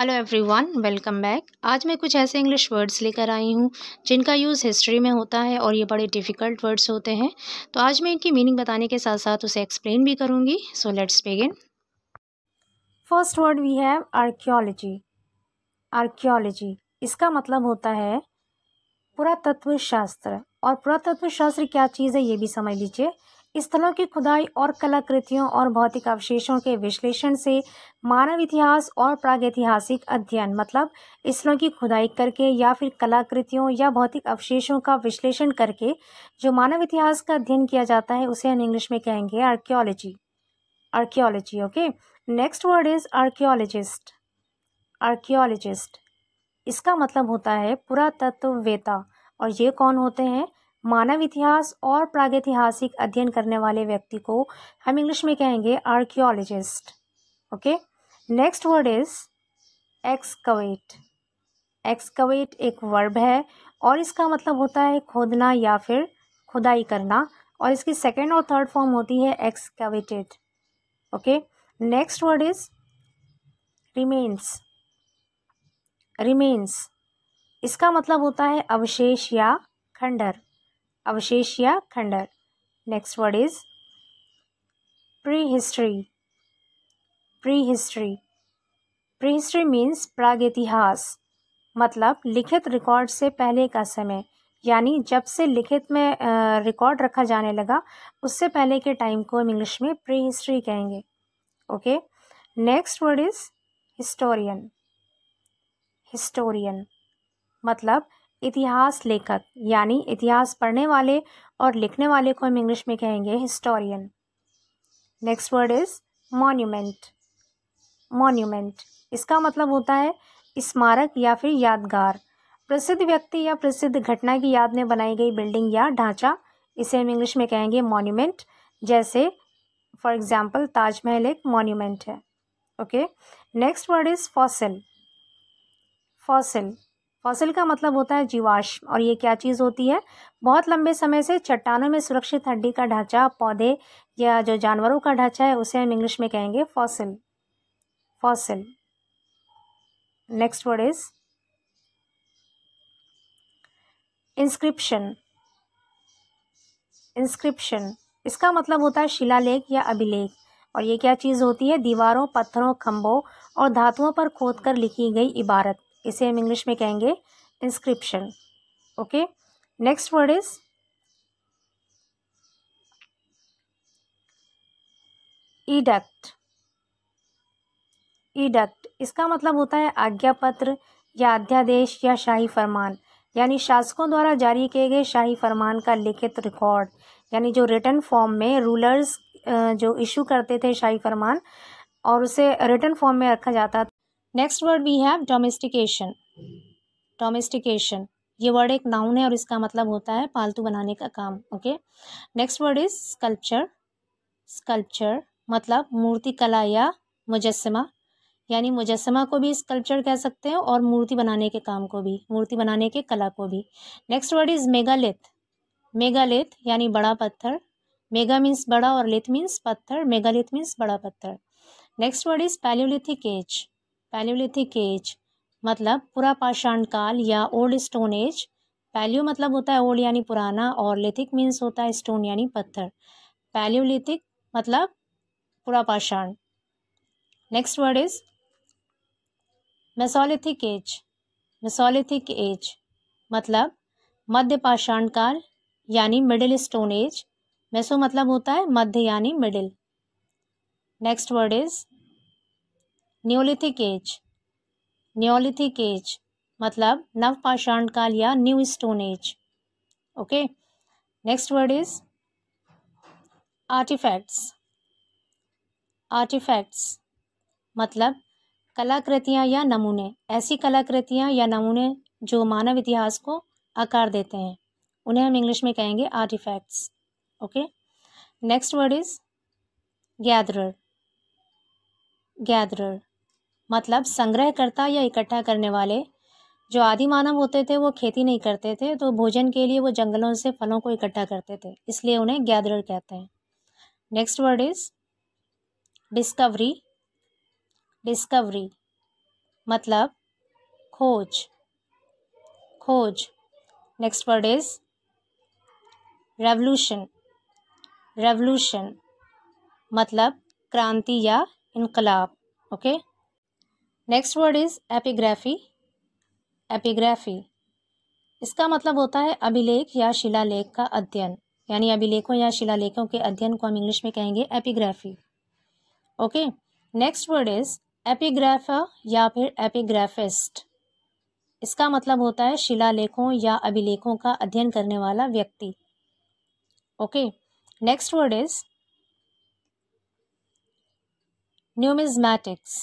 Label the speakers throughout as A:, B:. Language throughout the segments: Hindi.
A: हेलो एवरीवन वेलकम बैक आज मैं कुछ ऐसे इंग्लिश वर्ड्स लेकर आई हूँ जिनका यूज़ हिस्ट्री में होता है और ये बड़े डिफ़िकल्ट वर्ड्स होते हैं तो आज मैं इनकी मीनिंग बताने के साथ साथ उसे एक्सप्लेन भी करूँगी so let's begin first word we have archaeology archaeology इसका मतलब होता है पुरातत्व शास्त्र और पुरातत्व शास्त्र क्या चीज़ है ये भी समझ लीजिए स्थलों की खुदाई और कलाकृतियों और भौतिक अवशेषों के विश्लेषण से मानव इतिहास और प्रागैतिहासिक अध्ययन मतलब स्थलों की खुदाई करके या फिर कलाकृतियों या भौतिक अवशेषों का विश्लेषण करके जो मानव इतिहास का अध्ययन किया जाता है उसे हम इंग्लिश में कहेंगे archaeology archaeology okay next word is archaeologist archaeologist इसका मतलब होता है पुरातत्ववेता और ये कौन होते हैं मानव इतिहास और प्रागैतिहासिक अध्ययन करने वाले व्यक्ति को हम इंग्लिश में कहेंगे archaeologist okay next word is excavate excavate एक वर्ब है और इसका मतलब होता है खोदना या फिर खुदाई करना और इसकी सेकेंड और थर्ड फॉर्म होती है excavated okay next word is remains remains इसका मतलब होता है अवशेष या खंडर अवशेष या खंडर next word is prehistory prehistory prehistory means प्राग इतिहास मतलब लिखित रिकॉर्ड से पहले का समय यानी जब से लिखित में रिकॉर्ड रखा जाने लगा उससे पहले के टाइम को हम इंग्लिश में प्री हिस्ट्री कहेंगे okay next word is historian historian मतलब इतिहास लेखक यानी इतिहास पढ़ने वाले और लिखने वाले को हम इंग्लिश में कहेंगे historian next word is monument monument इसका मतलब होता है स्मारक या फिर यादगार प्रसिद्ध व्यक्ति या प्रसिद्ध घटना की याद में बनाई गई बिल्डिंग या ढांचा इसे हम इंग्लिश में कहेंगे मॉन्यूमेंट जैसे फॉर एग्जाम्पल ताजमहल एक मॉन्यूमेंट है okay next word is fossil fossil fossil का मतलब होता है जीवाश्म और ये क्या चीज़ होती है बहुत लंबे समय से चट्टानों में सुरक्षित हड्डी का ढांचा पौधे या जो जानवरों का ढांचा है उसे हम इंग्लिश में कहेंगे fossil fossil next word is inscription inscription इसका मतलब होता है शिलालेख या अभिलेख और ये क्या चीज़ होती है दीवारों पत्थरों खम्भों और धातुओं पर खोदकर लिखी गई इबारत इसे हम इंग्लिश में कहेंगे inscription okay next word is edict edict इसका मतलब होता है आज्ञा पत्र या अध्यादेश या शाही फरमान यानी शासकों द्वारा जारी किए गए शाही फरमान का लिखित रिकॉर्ड यानी जो रिटर्न फॉर्म में रूलर्स जो इशू करते थे शाही फरमान और उसे रिटर्न फॉर्म में रखा जाता next word we have domestication domestication ये वर्ड एक नाउन है और इसका मतलब होता है पालतू बनाने का काम okay next word is sculpture sculpture मतलब मूर्ति कला या मुजस्मा यानी मुजस्मा को भी स्कल्पचर कह सकते हैं और मूर्ति बनाने के काम को भी मूर्ति बनाने के कला को भी next word is megalith megalith यानी बड़ा पत्थर मेगा मीन्स बड़ा और लेथ मीन्स पत्थर मेगालेथ मीन्स बड़ा पत्थर next word is palaeolithic age palaeolithic age मतलब पूरा पाषाण काल या ओल्ड स्टोन एज पैलियो मतलब होता है ओल्ड यानी पुराना और लिथिक मीन्स होता है स्टोन यानी पत्थर पैल्योलिथिक मतलब पूरा पाषाण next word is mesolithic age mesolithic age मतलब मध्य पाषाण काल यानी मिडिल स्टोन एज मेसो मतलब होता है मध्य यानी middle next word is neolithic age neolithic age मतलब नवपाषाण काल या new stone age okay next word is artefacts artefacts मतलब कलाकृतियाँ या नमूने ऐसी कलाकृतियाँ या नमूने जो मानव इतिहास को आकार देते हैं उन्हें हम इंग्लिश में कहेंगे artefacts okay next word is gather gather मतलब संग्रहकर्ता या इकट्ठा करने वाले जो आदि मानव होते थे वो खेती नहीं करते थे तो भोजन के लिए वो जंगलों से फलों को इकट्ठा करते थे इसलिए उन्हें गैदरर कहते हैं next word is discovery discovery मतलब खोज खोज next word is revolution revolution मतलब क्रांति या इनकलाब okay okay? Next word is epigraphy epigraphy इसका मतलब होता है अभिलेख या शिलालेख का अध्ययन यानी अभिलेखों या शिलालेखों के अध्ययन को हम इंग्लिश में कहेंगे epigraphy okay next word is epigrapher या फिर एपिग्राफिस्ट इसका मतलब होता है शिलालेखों या अभिलेखों का अध्ययन करने वाला व्यक्ति okay next word is numismatics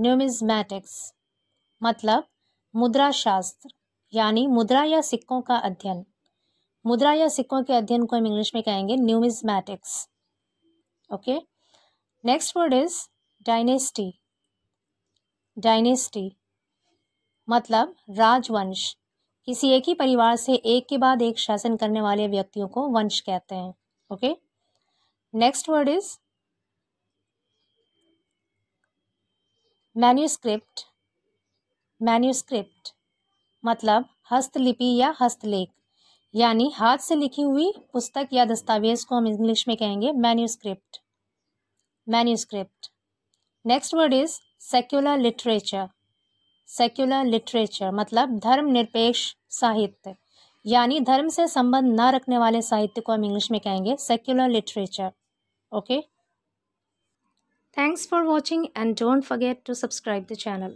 A: numismatics मतलब मुद्रा शास्त्र यानी मुद्रा या सिक्कों का अध्ययन मुद्रा या सिक्कों के अध्ययन को हम इंग्लिश में कहेंगे numismatics okay next word is dynasty dynasty मतलब राजवंश किसी एक ही परिवार से एक के बाद एक शासन करने वाले व्यक्तियों को वंश कहते हैं okay next word is manuscript manuscript मतलब हस्तलिपि या हस्तलेख यानी हाथ से लिखी हुई पुस्तक या दस्तावेज को हम इंग्लिश में कहेंगे manuscript manuscript next word is secular literature secular literature मतलब धर्म निरपेक्ष साहित्य यानी धर्म से संबंध ना रखने वाले साहित्य को हम इंग्लिश में कहेंगे secular literature okay Thanks for watching and don't forget to subscribe the channel.